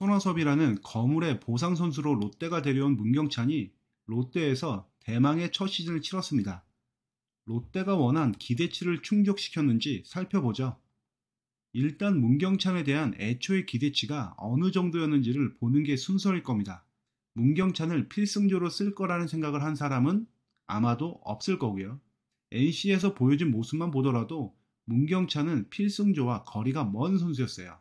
손아섭이라는 거물의 보상 선수로 롯데가 데려온 문경찬이 롯데에서 대망의 첫 시즌을 치렀습니다. 롯데가 원한 기대치를 충족시켰는지 살펴보죠. 일단 문경찬에 대한 애초의 기대치가 어느 정도였는지를 보는 게 순서일 겁니다. 문경찬을 필승조로 쓸 거라는 생각을 한 사람은 아마도 없을 거고요. NC에서 보여준 모습만 보더라도 문경찬은 필승조와 거리가 먼 선수였어요.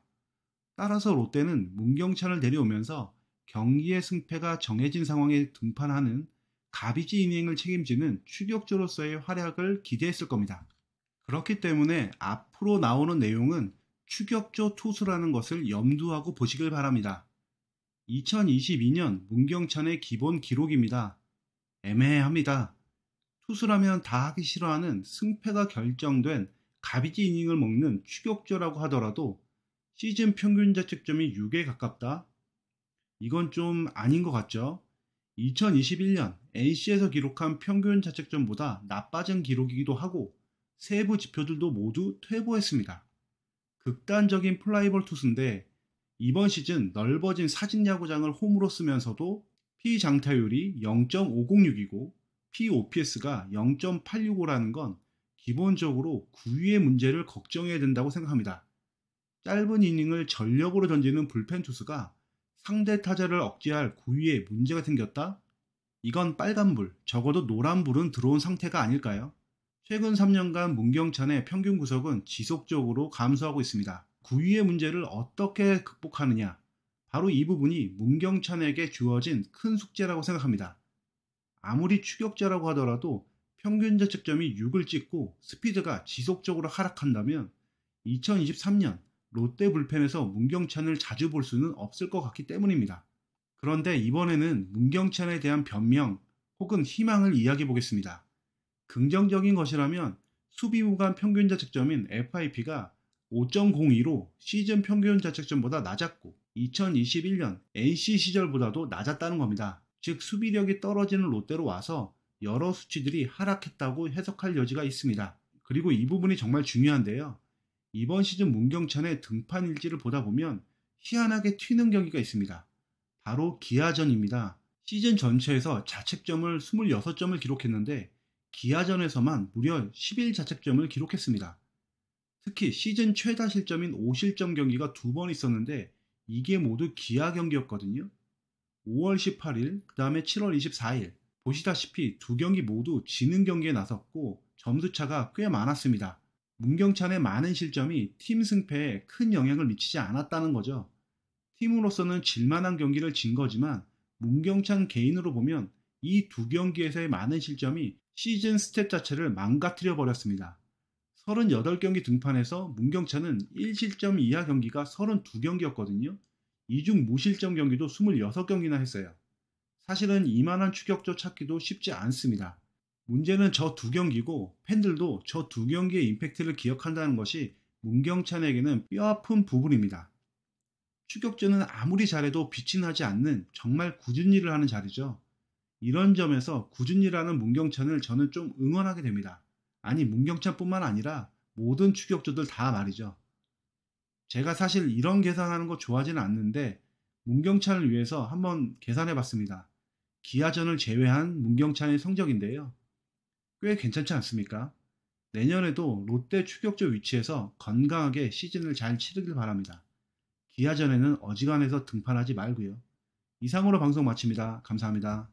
따라서 롯데는 문경찬을 데려오면서 경기의 승패가 정해진 상황에 등판하는 가비지 이닝을 책임지는 추격주로서의 활약을 기대했을 겁니다. 그렇기 때문에 앞으로 나오는 내용은 추격조 투수라는 것을 염두하고 보시길 바랍니다. 2022년 문경찬의 기본 기록입니다. 애매합니다. 투수라면 다 하기 싫어하는 승패가 결정된 가비지 이닝을 먹는 추격조라고 하더라도 시즌 평균 자책점이 6에 가깝다. 이건 좀 아닌 것 같죠? 2021년 NC에서 기록한 평균 자책점보다 나빠진 기록이기도 하고 세부 지표들도 모두 퇴보했습니다. 극단적인 플라이볼 투수인데 이번 시즌 넓어진 사진 야구장을 홈으로 쓰면서도 P 장타율이 0.506이고 POPS가 0.865라는 건 기본적으로 9위의 문제를 걱정해야 된다고 생각합니다. 짧은 이닝을 전력으로 던지는 불펜 투수가 상대 타자를 억제할 구위에 문제가 생겼다? 이건 빨간불, 적어도 노란불은 들어온 상태가 아닐까요? 최근 3년간 문경찬의 평균 구속은 지속적으로 감소하고 있습니다. 구위의 문제를 어떻게 극복하느냐? 바로 이 부분이 문경찬에게 주어진 큰 숙제라고 생각합니다. 아무리 추격자라고 하더라도 평균 자책점이 6을 찍고 스피드가 지속적으로 하락한다면 2023년 롯데 불펜에서 문경찬을 자주 볼 수는 없을 것 같기 때문입니다. 그런데 이번에는 문경찬에 대한 변명 혹은 희망을 이야기해 보겠습니다. 긍정적인 것이라면 수비구간 평균 자책점인 FIP가 5.02로 시즌 평균 자책점보다 낮았고 2021년 NC 시절보다도 낮았다는 겁니다. 즉 수비력이 떨어지는 롯데로 와서 여러 수치들이 하락했다고 해석할 여지가 있습니다. 그리고 이 부분이 정말 중요한데요. 이번 시즌 문경찬의 등판 일지를 보다 보면 희한하게 튀는 경기가 있습니다. 바로 기아전입니다. 시즌 전체에서 자책점을 26점을 기록했는데 기아전에서만 무려 11자책점을 기록했습니다. 특히 시즌 최다 실점인 5실점 경기가 두 번 있었는데 이게 모두 기아 경기였거든요. 5월 18일, 그 다음에 7월 24일. 보시다시피 두 경기 모두 지는 경기에 나섰고 점수차가 꽤 많았습니다. 문경찬의 많은 실점이 팀 승패에 큰 영향을 미치지 않았다는 거죠. 팀으로서는 질만한 경기를 진 거지만 문경찬 개인으로 보면 이 두 경기에서의 많은 실점이 시즌 스텝 자체를 망가뜨려 버렸습니다. 38경기 등판에서 문경찬은 1실점 이하 경기가 32경기였거든요. 이중 무실점 경기도 26경기나 했어요. 사실은 이만한 추격조 찾기도 쉽지 않습니다. 문제는 저 두 경기고 팬들도 저 두 경기의 임팩트를 기억한다는 것이 문경찬에게는 뼈아픈 부분입니다. 추격전은 아무리 잘해도 빛이 나지 않는 정말 굳은 일을 하는 자리죠. 이런 점에서 굳은 일하는 문경찬을 저는 좀 응원하게 됩니다. 아니 문경찬뿐만 아니라 모든 추격조들 다 말이죠. 제가 사실 이런 계산하는 거 좋아하지는 않는데 문경찬을 위해서 한번 계산해 봤습니다. 기아전을 제외한 문경찬의 성적인데요. 꽤 괜찮지 않습니까? 내년에도 롯데 추격조 위치에서 건강하게 시즌을 잘 치르길 바랍니다. 기아전에는 어지간해서 등판하지 말고요. 이상으로 방송 마칩니다. 감사합니다.